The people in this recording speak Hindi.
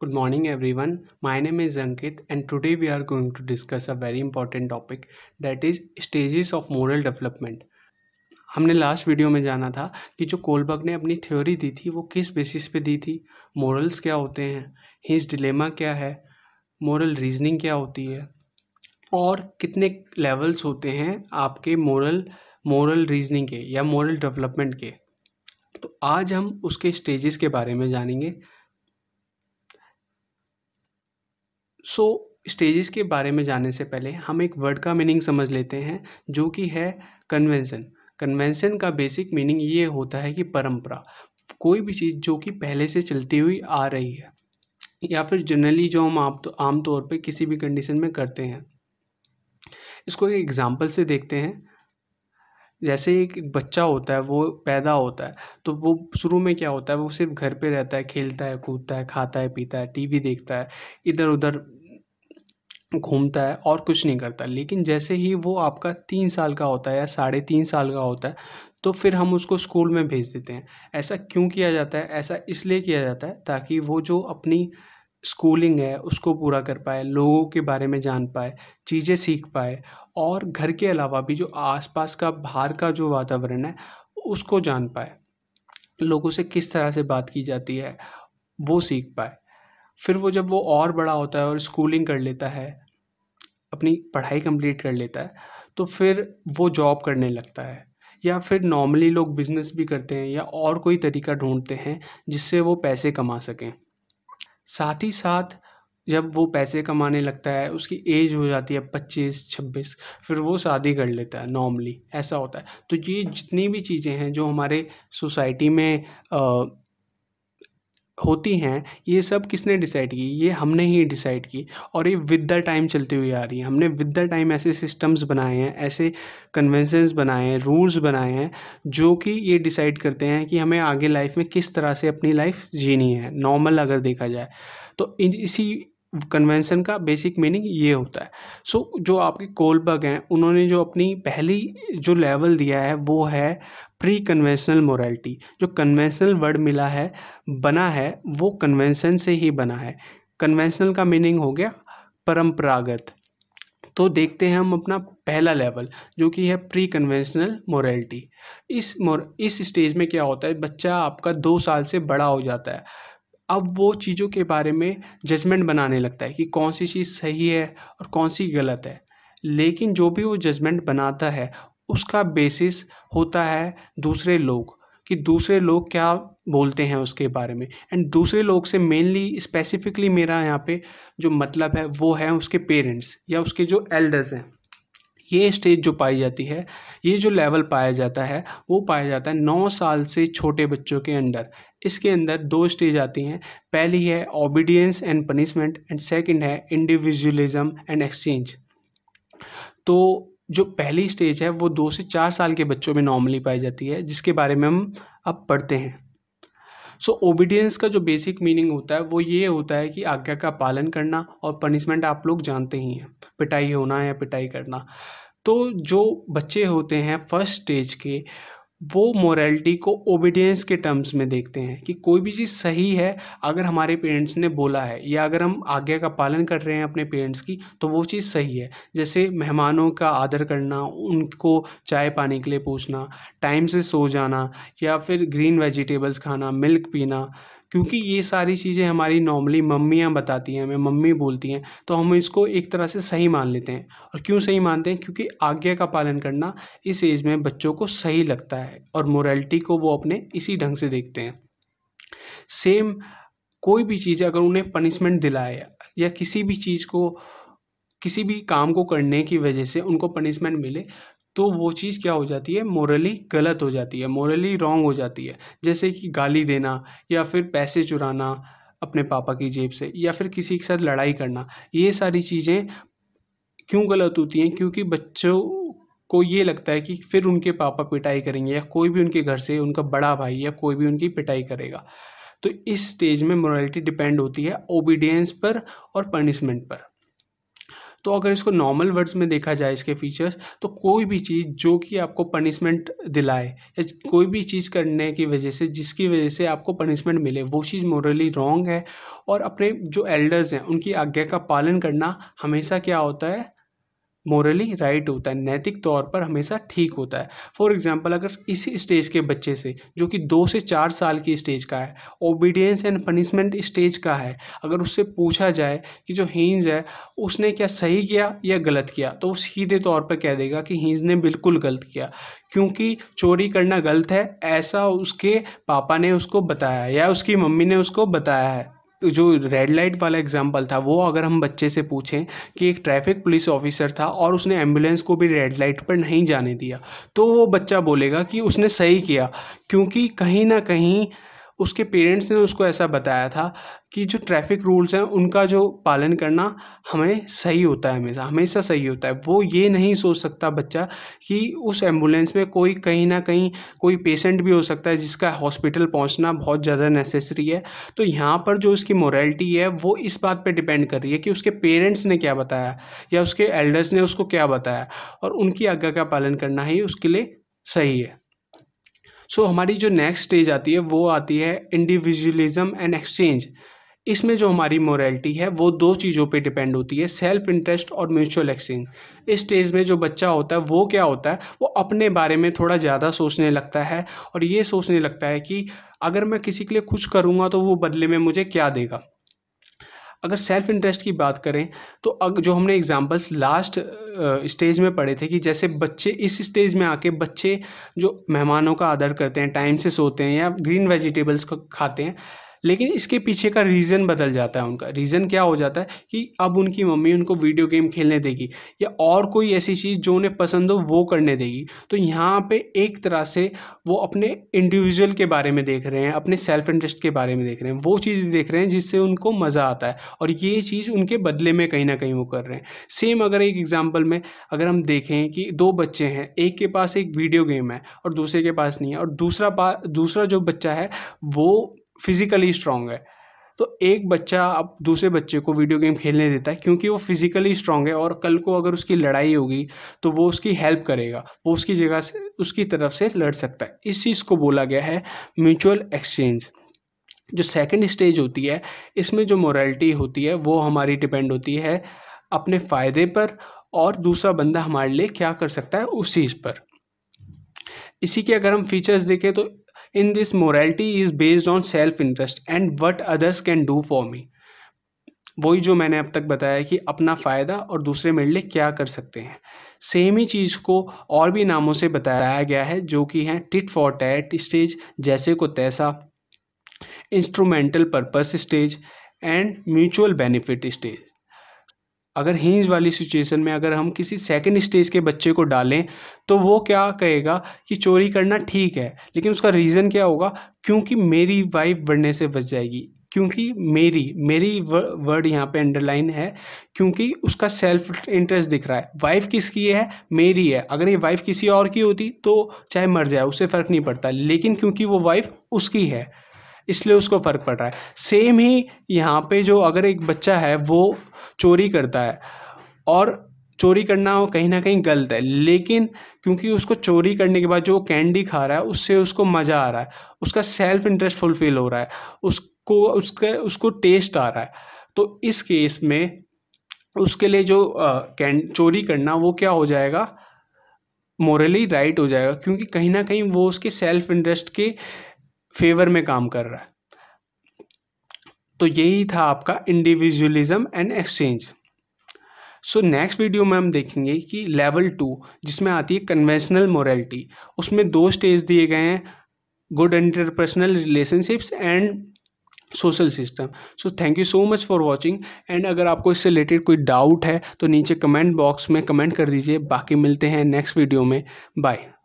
Good morning everyone. My name is Ankit and today we are going to discuss a very important topic that is stages of moral development. हमने लास्ट वीडियो में जाना था कि जो कोलबर्ग ने अपनी थ्योरी दी थी वो किस बेसिस पे दी थी मॉरल्स क्या होते हैं हिज डिलेमा क्या है मॉरल रीजनिंग क्या होती है और कितने लेवल्स होते हैं आपके मॉरल moral मॉरल रीजनिंग के या मॉरल डेवलपमेंट के तो आज हम उसके स्टेजेस के बारे में जानेंगे सो स्टेजेस के बारे में जानने से पहले हम एक वर्ड का मीनिंग समझ लेते हैं जो कि है कन्वेंशन कन्वेंशन का बेसिक मीनिंग ये होता है कि परंपरा कोई भी चीज़ जो कि पहले से चलती हुई आ रही है या फिर जनरली जो हम आप तो आमतौर पर किसी भी कंडीशन में करते हैं इसको एक एग्ज़ाम्पल से देखते हैं जैसे एक बच्चा होता है वो पैदा होता है तो वो शुरू में क्या होता है वो सिर्फ घर पे रहता है खेलता है कूदता है खाता है पीता है टीवी देखता है इधर उधर घूमता है और कुछ नहीं करता लेकिन जैसे ही वो आपका तीन साल का होता है या साढ़े तीन साल का होता है तो फिर हम उसको स्कूल में भेज देते हैं ऐसा क्यों किया जाता है ऐसा इसलिए किया जाता है ताकि वो जो अपनी स्कूलिंग है उसको पूरा कर पाए लोगों के बारे में जान पाए चीज़ें सीख पाए और घर के अलावा भी जो आसपास का बाहर का जो वातावरण है उसको जान पाए लोगों से किस तरह से बात की जाती है वो सीख पाए फिर वो जब वो और बड़ा होता है और स्कूलिंग कर लेता है अपनी पढ़ाई कंप्लीट कर लेता है तो फिर वो जॉब करने लगता है या फिर नॉर्मली लोग बिज़नेस भी करते हैं या और कोई तरीका ढूंढते हैं जिससे वो पैसे कमा सकें साथ ही साथ जब वो पैसे कमाने लगता है उसकी एज हो जाती है पच्चीस छब्बीस फिर वो शादी कर लेता है नॉर्मली ऐसा होता है तो ये जितनी भी चीज़ें हैं जो हमारे सोसाइटी में आ, होती हैं ये सब किसने डिसाइड की ये हमने ही डिसाइड की और ये विद द टाइम चलती हुई आ रही है हमने विद द टाइम ऐसे सिस्टम्स बनाए हैं ऐसे कन्वेंसन्स बनाए हैं रूल्स बनाए हैं जो कि ये डिसाइड करते हैं कि हमें आगे लाइफ में किस तरह से अपनी लाइफ जीनी है नॉर्मल अगर देखा जाए तो इसी कन्वेंशन का बेसिक मीनिंग ये होता है सो so, जो आपके कोलबर्ग हैं उन्होंने जो अपनी पहली जो लेवल दिया है वो है प्री कन्वेंशनल मोरालिटी जो कन्वेंशनल वर्ड मिला है बना है वो कन्वेंशन से ही बना है कन्वेंशनल का मीनिंग हो गया परम्परागत तो देखते हैं हम अपना पहला लेवल जो कि है प्री कन्वेंशनल मोरालिटी इस मोर इस स्टेज में क्या होता है बच्चा आपका दो साल से बड़ा हो जाता है अब वो चीज़ों के बारे में जजमेंट बनाने लगता है कि कौन सी चीज़ सही है और कौन सी गलत है लेकिन जो भी वो जजमेंट बनाता है उसका बेसिस होता है दूसरे लोग कि दूसरे लोग क्या बोलते हैं उसके बारे में एंड दूसरे लोग से मेनली स्पेसिफिकली मेरा यहाँ पे जो मतलब है वो है उसके पेरेंट्स या उसके जो एल्डर्स हैं ये स्टेज जो पाई जाती है ये जो लेवल पाया जाता है वो पाया जाता है नौ साल से छोटे बच्चों के अंदर इसके अंदर दो स्टेज आती हैं पहली है obedience and punishment and second है इंडिविजुअलिज्म एंड एक्सचेंज तो जो पहली स्टेज है वो दो से चार साल के बच्चों में नॉर्मली पाई जाती है जिसके बारे में हम अब पढ़ते हैं सो ओबीडियंस का जो बेसिक मीनिंग होता है वो ये होता है कि आज्ञा का पालन करना और पनिशमेंट आप लोग जानते ही हैं पिटाई होना या पिटाई करना तो जो बच्चे होते हैं फर्स्ट स्टेज के वो मोरलिटी को ओबीडियंस के टर्म्स में देखते हैं कि कोई भी चीज़ सही है अगर हमारे पेरेंट्स ने बोला है या अगर हम आज्ञा का पालन कर रहे हैं अपने पेरेंट्स की तो वो चीज़ सही है जैसे मेहमानों का आदर करना उनको चाय पानी के लिए पूछना टाइम से सो जाना या फिर ग्रीन वेजिटेबल्स खाना मिल्क पीना क्योंकि ये सारी चीज़ें हमारी नॉर्मली मम्मियाँ बताती हैं हमें मम्मी बोलती हैं तो हम इसको एक तरह से सही मान लेते हैं और क्यों सही मानते हैं क्योंकि आज्ञा का पालन करना इस एज में बच्चों को सही लगता है और मोरलिटी को वो अपने इसी ढंग से देखते हैं सेम कोई भी चीज़ अगर उन्हें पनिशमेंट दिलाए या किसी भी चीज़ को किसी भी काम को करने की वजह से उनको पनिशमेंट मिले तो वो चीज़ क्या हो जाती है मोरली गलत हो जाती है मोरली रॉन्ग हो जाती है जैसे कि गाली देना या फिर पैसे चुराना अपने पापा की जेब से या फिर किसी के साथ लड़ाई करना ये सारी चीज़ें क्यों गलत होती हैं क्योंकि बच्चों को ये लगता है कि फिर उनके पापा पिटाई करेंगे या कोई भी उनके घर से उनका बड़ा भाई या कोई भी उनकी पिटाई करेगा तो इस स्टेज में मोरालिटी डिपेंड होती है ओबीडियंस पर और पनिशमेंट पर तो अगर इसको नॉर्मल वर्ड्स में देखा जाए इसके फीचर्स तो कोई भी चीज़ जो कि आपको पनिशमेंट दिलाए या कोई भी चीज़ करने की वजह से जिसकी वजह से आपको पनिशमेंट मिले वो चीज़ मोरली रॉन्ग है और अपने जो एल्डर्स हैं उनकी आज्ञा का पालन करना हमेशा क्या होता है मोरली राइट होता है नैतिक तौर पर हमेशा ठीक होता है फॉर एग्जाम्पल अगर इसी स्टेज के बच्चे से जो कि दो से चार साल की स्टेज का है ओबीडियंस एंड पनिशमेंट स्टेज का है अगर उससे पूछा जाए कि जो हींज है उसने क्या सही किया या गलत किया तो वो सीधे तौर पर कह देगा कि हींज ने बिल्कुल गलत किया क्योंकि चोरी करना गलत है ऐसा उसके पापा ने उसको बताया या उसकी मम्मी ने उसको बताया है जो रेड लाइट वाला एग्जाम्पल था वो अगर हम बच्चे से पूछें कि एक ट्रैफिक पुलिस ऑफिसर था और उसने एम्बुलेंस को भी रेड लाइट पर नहीं जाने दिया तो वो बच्चा बोलेगा कि उसने सही किया क्योंकि कहीं ना कहीं उसके पेरेंट्स ने उसको ऐसा बताया था कि जो ट्रैफिक रूल्स हैं उनका जो पालन करना हमें सही होता है हमेशा हमेशा सही होता है वो ये नहीं सोच सकता बच्चा कि उस एम्बुलेंस में कोई कहीं ना कहीं कोई पेशेंट भी हो सकता है जिसका हॉस्पिटल पहुंचना बहुत ज़्यादा नेसेसरी है तो यहाँ पर जो उसकी मोरलिटी है वो इस बात पर डिपेंड कर रही है कि उसके पेरेंट्स ने क्या बताया या उसके एल्डर्स ने उसको क्या बताया और उनकी आज्ञा का पालन करना ही उसके लिए सही है सो so, हमारी जो नेक्स्ट स्टेज आती है वो आती है इंडिविजुअलिज्म एंड एक्सचेंज इसमें जो हमारी मोरालिटी है वो दो चीज़ों पे डिपेंड होती है सेल्फ इंटरेस्ट और म्यूचुअल एक्सचेंज इस स्टेज में जो बच्चा होता है वो क्या होता है वो अपने बारे में थोड़ा ज़्यादा सोचने लगता है और ये सोचने लगता है कि अगर मैं किसी के लिए कुछ करूँगा तो वो बदले में मुझे क्या देगा अगर सेल्फ इंटरेस्ट की बात करें तो अग जो हमने एग्जांपल्स लास्ट स्टेज में पढ़े थे कि जैसे बच्चे इस स्टेज में आके बच्चे जो मेहमानों का आदर करते हैं टाइम से सोते हैं या ग्रीन वेजिटेबल्स खाते हैं लेकिन इसके पीछे का रीज़न बदल जाता है उनका रीज़न क्या हो जाता है कि अब उनकी मम्मी उनको वीडियो गेम खेलने देगी या और कोई ऐसी चीज़ जो उन्हें पसंद हो वो करने देगी तो यहाँ पे एक तरह से वो अपने इंडिविजुअल के बारे में देख रहे हैं अपने सेल्फ इंटरेस्ट के बारे में देख रहे हैं वो चीज़ देख रहे हैं जिससे उनको मज़ा आता है और ये चीज़ उनके बदले में कहीं ना कहीं वो कर रहे हैं सेम अगर एक एग्जाम्पल में अगर हम देखें कि दो बच्चे हैं एक के पास एक वीडियो गेम है और दूसरे के पास नहीं है और दूसरा पा दूसरा जो बच्चा है वो फिज़िकली स्ट्रांग है तो एक बच्चा अब दूसरे बच्चे को वीडियो गेम खेलने देता है क्योंकि वो फिज़िकली स्ट्रांग है और कल को अगर उसकी लड़ाई होगी तो वो उसकी हेल्प करेगा वो उसकी जगह से उसकी तरफ से लड़ सकता है इस चीज़ को बोला गया है म्यूचुअल एक्सचेंज जो सेकंड स्टेज होती है इसमें जो मोरालिटी होती है वो हमारी डिपेंड होती है अपने फ़ायदे पर और दूसरा बंदा हमारे लिए क्या कर सकता है उस चीज़ पर इसी के अगर हम फीचर्स देखें तो in this morality is based on self interest and what others can do for me वही जो मैंने अब तक बताया कि अपना फ़ायदा और दूसरे मेरे लिए क्या कर सकते हैं सेम ही चीज़ को और भी नामों से बताया गया है जो कि हैं टिट फॉर टैट स्टेज जैसे को तैसा instrumental purpose stage and mutual benefit stage अगर हींज वाली सिचुएशन में अगर हम किसी सेकंड स्टेज के बच्चे को डालें तो वो क्या कहेगा कि चोरी करना ठीक है लेकिन उसका रीज़न क्या होगा क्योंकि मेरी वाइफ बढ़ने से बच जाएगी क्योंकि मेरी मेरी वर्ड यहाँ पे अंडरलाइन है क्योंकि उसका सेल्फ इंटरेस्ट दिख रहा है वाइफ किसकी है मेरी है अगर ये वाइफ किसी और की होती तो चाहे मर जाए उसे फ़र्क नहीं पड़ता लेकिन क्योंकि वो वाइफ उसकी है इसलिए उसको फ़र्क पड़ रहा है सेम ही यहाँ पे जो अगर एक बच्चा है वो चोरी करता है और चोरी करना कहीं ना कहीं गलत है लेकिन क्योंकि उसको चोरी करने के बाद जो कैंडी खा रहा है उससे उसको मज़ा आ रहा है उसका सेल्फ इंटरेस्ट फुलफिल हो रहा है उसको उसके उसको टेस्ट आ रहा है तो इस केस में उसके लिए जो कैंड चोरी करना वो क्या हो जाएगा मॉरली राइट हो जाएगा क्योंकि कहीं ना कहीं वो उसके सेल्फ इंटरेस्ट के फेवर में काम कर रहा है तो यही था आपका individualism and exchange so next video में हम देखेंगे कि लेवल टू जिसमें आती है कन्वेंशनल मोरलिटी उसमें दो स्टेज दिए गए हैं good interpersonal relationships and social system so thank you so much for watching and अगर आपको इससे रिलेटेड कोई डाउट है तो नीचे कमेंट बॉक्स में कमेंट कर दीजिए बाकी मिलते हैं नेक्स्ट वीडियो में बाय